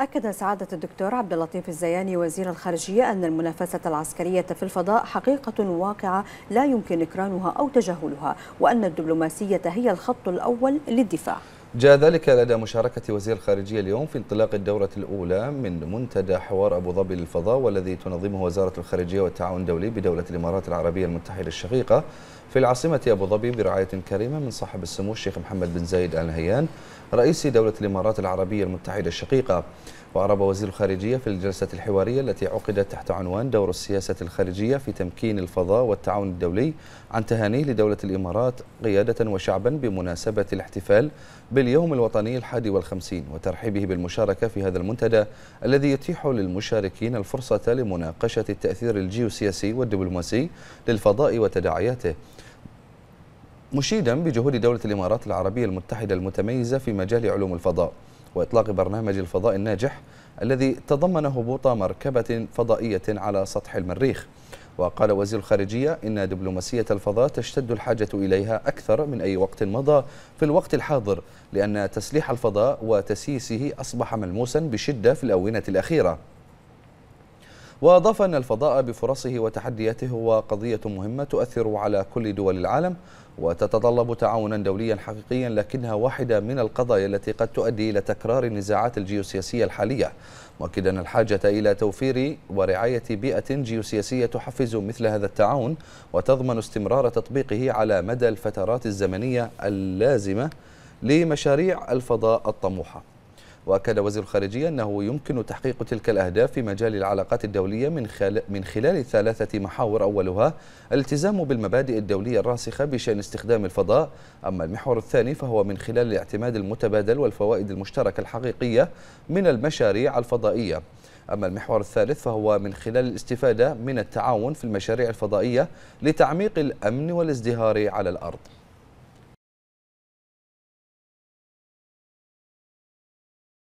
أكد سعادة الدكتور عبد اللطيف الزياني وزير الخارجية أن المنافسة العسكرية في الفضاء حقيقة واقعة لا يمكن إكرانها أو تجاهلها وأن الدبلوماسية هي الخط الأول للدفاع جاء ذلك لدى مشاركة وزير الخارجية اليوم في انطلاق الدورة الأولى من منتدى حوار أبو ظبي للفضاء والذي تنظمه وزارة الخارجية والتعاون الدولي بدولة الإمارات العربية المتحدة الشقيقة في العاصمة أبو ظبي برعاية كريمة من صاحب السمو الشيخ محمد بن زايد آل نهيان رئيس دولة الإمارات العربية المتحدة الشقيقة وأعرب وزير الخارجية في الجلسة الحوارية التي عقدت تحت عنوان دور السياسة الخارجية في تمكين الفضاء والتعاون الدولي عن تهانيه لدولة الإمارات قيادة وشعبا بمناسبة الاحتفال باليوم الوطني الحادي والخمسين وترحيبه بالمشاركة في هذا المنتدى الذي يتيح للمشاركين الفرصة لمناقشة التأثير الجيوسياسي والدبلوماسي للفضاء وتداعياته مشيدا بجهود دولة الإمارات العربية المتحدة المتميزة في مجال علوم الفضاء وإطلاق برنامج الفضاء الناجح الذي تضمن هبوط مركبة فضائية على سطح المريخ وقال وزير الخارجية إن دبلوماسية الفضاء تشتد الحاجة إليها أكثر من أي وقت مضى في الوقت الحاضر لأن تسليح الفضاء وتسييسه أصبح ملموسا بشدة في الأونة الأخيرة وأضاف أن الفضاء بفرصه وتحدياته هو قضية مهمة تؤثر على كل دول العالم وتتطلب تعاونا دوليا حقيقيا لكنها واحدة من القضايا التي قد تؤدي إلى تكرار النزاعات الجيوسياسية الحالية مؤكدا الحاجة إلى توفير ورعاية بيئة جيوسياسية تحفز مثل هذا التعاون وتضمن استمرار تطبيقه على مدى الفترات الزمنية اللازمة لمشاريع الفضاء الطموحه واكد وزير الخارجيه انه يمكن تحقيق تلك الاهداف في مجال العلاقات الدوليه من خلال من خلال ثلاثه محاور اولها الالتزام بالمبادئ الدوليه الراسخه بشان استخدام الفضاء اما المحور الثاني فهو من خلال الاعتماد المتبادل والفوائد المشتركه الحقيقيه من المشاريع الفضائيه أما المحور الثالث فهو من خلال الاستفادة من التعاون في المشاريع الفضائية لتعميق الأمن والازدهار على الأرض